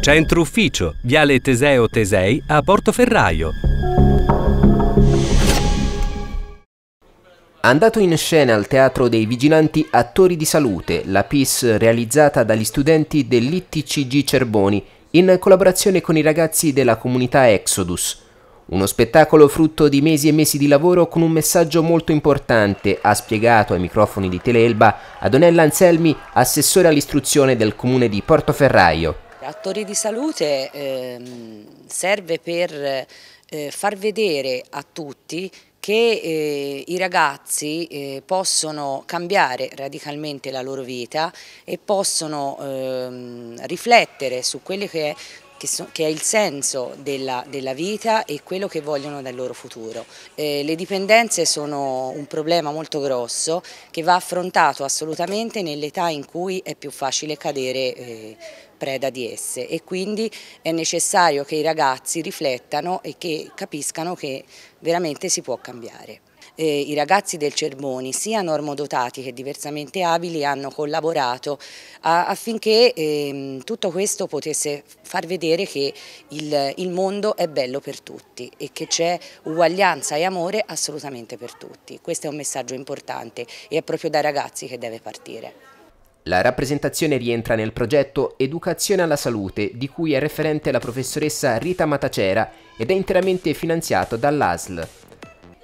Centro Ufficio, Viale Teseo Tesei a Portoferraio. Andato in scena al Teatro dei Vigilanti Attori di Salute, la PIS realizzata dagli studenti dell'ITCG Cerboni in collaborazione con i ragazzi della comunità Exodus. Uno spettacolo frutto di mesi e mesi di lavoro con un messaggio molto importante, ha spiegato ai microfoni di Teleelba Adonella Anselmi, assessore all'istruzione del comune di Portoferraio. Attori di salute eh, serve per eh, far vedere a tutti che eh, i ragazzi eh, possono cambiare radicalmente la loro vita e possono ehm, riflettere su quelle che che, so, che, è il senso della, della, vita e quello che vogliono dal loro futuro. Eh, le dipendenze sono un problema molto grosso che va affrontato assolutamente nell'età in cui è più facile cadere eh, preda di esse e quindi è necessario che i ragazzi riflettano e che capiscano che veramente si può cambiare eh, i ragazzi del Cermoni, sia normodotati che diversamente abili, hanno collaborato a, affinché eh, tutto questo potesse far vedere che il, il mondo è bello per tutti e che c'è uguaglianza e amore assolutamente per tutti. Questo è un messaggio importante e è proprio dai ragazzi che deve partire. La rappresentazione rientra nel progetto Educazione alla salute, di cui è referente la professoressa Rita Matacera ed è interamente finanziato dall'ASL.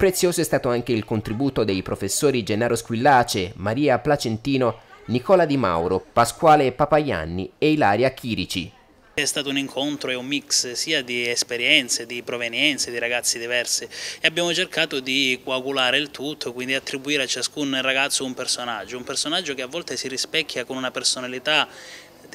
Prezioso è stato anche il contributo dei professori Gennaro Squillace, Maria Placentino, Nicola Di Mauro, Pasquale Papaianni e Ilaria Chirici. È stato un incontro e un mix sia di esperienze, di provenienze, di ragazzi diversi e abbiamo cercato di coagulare il tutto, quindi attribuire a ciascun ragazzo un personaggio, un personaggio che a volte si rispecchia con una personalità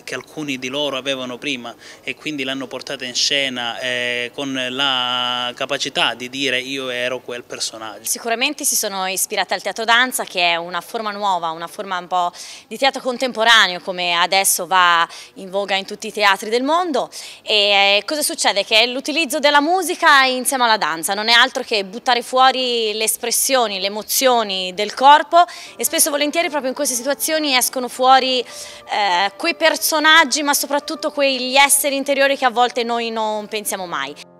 che alcuni di loro avevano prima e quindi l'hanno portata in scena eh, con la capacità di dire io ero quel personaggio. Sicuramente si sono ispirate al teatro danza che è una forma nuova, una forma un po' di teatro contemporaneo come adesso va in voga in tutti i teatri del mondo e eh, cosa succede? Che l'utilizzo della musica insieme alla danza non è altro che buttare fuori le espressioni, le emozioni del corpo e spesso e volentieri proprio in queste situazioni escono fuori eh, quei personaggi personaggi ma soprattutto quegli esseri interiori che a volte noi non pensiamo mai.